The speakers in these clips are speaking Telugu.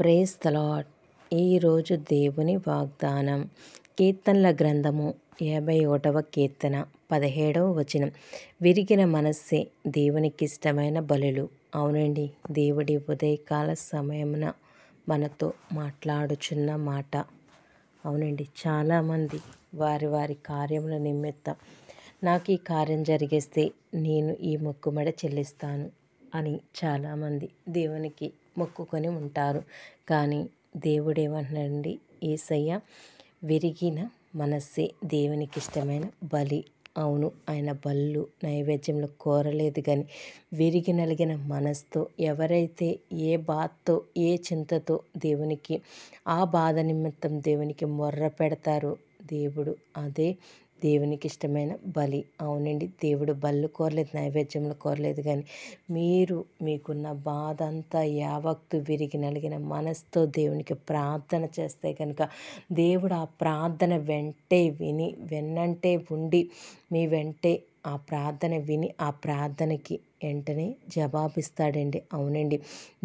ప్రేస్ తలాడ్ ఈరోజు దేవుని వాగ్దానం కీర్తనల గ్రంథము యాభై ఒకటవ కీర్తన పదిహేడవ వచనం విరిగిన మనస్సే దేవునికి ఇష్టమైన బలులు అవునండి దేవుడి ఉదయకాల సమయమున మనతో మాట్లాడుచున్న మాట అవునండి చాలామంది వారి వారి కార్యముల నిమిత్తం నాకు ఈ కార్యం జరిగేస్తే నేను ఈ మొక్కుమడ చెల్లిస్తాను అని చాలామంది దేవునికి మొక్కుకొని ఉంటారు కానీ దేవుడేమంటున్నాడండి ఏసయ్య విరిగిన మనస్సే దేవునికి ఇష్టమైన బలి అవును ఆయన బళ్ళు నైవేద్యంలో కోరలేదు కానీ విరిగి నలిగిన మనస్సుతో ఎవరైతే ఏ బాధతో ఏ చింతతో దేవునికి ఆ బాధ నిమిత్తం దేవునికి మొర్ర పెడతారో దేవుడు అదే దేవునికి ఇష్టమైన బలి అవునండి దేవుడు బళ్ళు కోరలేదు నైవేద్యంలో కోరలేదు కానీ మీరు మీకున్న బాధ అంతా యావక్తు విరిగి నలిగిన మనసుతో దేవునికి ప్రార్థన చేస్తే కనుక దేవుడు ఆ ప్రార్థన వెంటే విని వెన్నంటే ఉండి మీ వెంటే ఆ ప్రార్థన విని ఆ ప్రార్థనకి వెంటనే జవాబిస్తాడండి అవునండి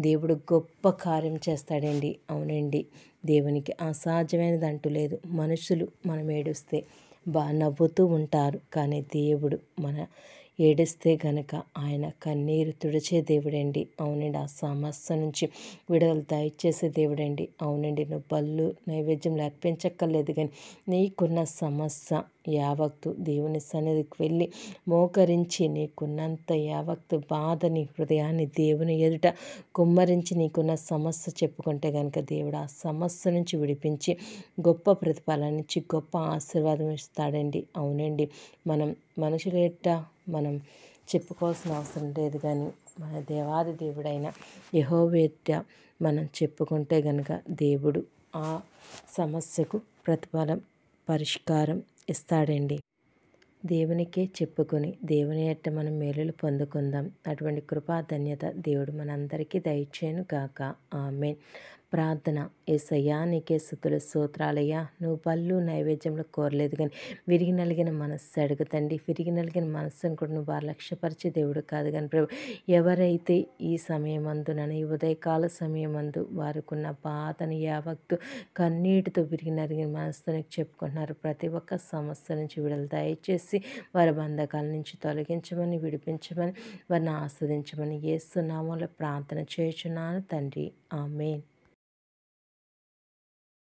దేవుడు గొప్ప కార్యం చేస్తాడండి అవునండి దేవునికి అసాధ్యమైనది అంటూ లేదు మనుషులు మనం ఏడుస్తే బాగా నవ్వుతూ ఉంటారు కానీ దేవుడు మన ఏడిస్తే గనక ఆయన కన్నీరు తుడిచే దేవుడండి అవునండి ఆ సమస్య నుంచి విడుదల దయచేసే దేవుడండి అవునండి నువ్వు బళ్ళు నైవేద్యం అర్పించక్కర్లేదు కానీ నీకున్న సమస్య యావక్తు దేవుని సన్నిధికి వెళ్ళి మోకరించి నీకున్నంత యావక్తు బాధ నీ హృదయాన్ని దేవుని ఎదుట కుమ్మరించి నీకున్న సమస్య చెప్పుకుంటే కనుక దేవుడు ఆ సమస్య నుంచి విడిపించి గొప్ప ప్రతిఫలాన్నిచ్చి గొప్ప ఆశీర్వాదం ఇస్తాడండి అవునండి మనం మనుషులేట మనం చెప్పుకోవాల్సిన అవసరం లేదు కానీ మన దేవాది దేవుడైన యహోవేద్య మనం చెప్పుకుంటే గనక దేవుడు ఆ సమస్యకు ప్రతిఫలం పరిష్కారం ఇస్తాడండి దేవునికే చెప్పుకొని దేవుని యొక్క మనం మేలులు పొందుకుందాం అటువంటి కృపా ధన్యత దేవుడు మనందరికీ దయచేయను గాక ఆమెన్ ప్రార్థన ఏసయ్యా నీకే సుతుల స్తోత్రాలయ్యా నువ్వు పళ్ళు నైవేద్యంలో కోరలేదు కానీ విరిగి నలిగిన మనస్సు అడుగుతండి విరిగి నలిగిన మనస్సును కూడా నువ్వు లక్ష్యపరిచే దేవుడు కాదు కానీ ప్రభు ఎవరైతే ఈ నన్ను ఈ ఉదయకాల సమయమందు వారికిన్న బాధను యావత్తు కన్నీటితో విరిగి నలిగిన మనస్సుని చెప్పుకుంటున్నారు ప్రతి ఒక్క సమస్య నుంచి విడుదల దయచేసి వారి బంధకాల నుంచి తొలగించమని విడిపించమని వారిని ఆస్వాదించమని ఏసునామాలో ప్రార్థన చేస్తున్నాను తండ్రి ఆమెన్